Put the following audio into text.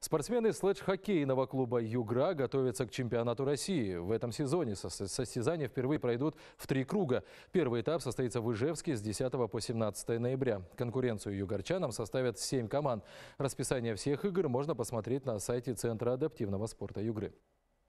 Спортсмены слэдж-хоккейного клуба «Югра» готовятся к чемпионату России. В этом сезоне состязания впервые пройдут в три круга. Первый этап состоится в Ижевске с 10 по 17 ноября. Конкуренцию югорчанам составят семь команд. Расписание всех игр можно посмотреть на сайте Центра адаптивного спорта «Югры».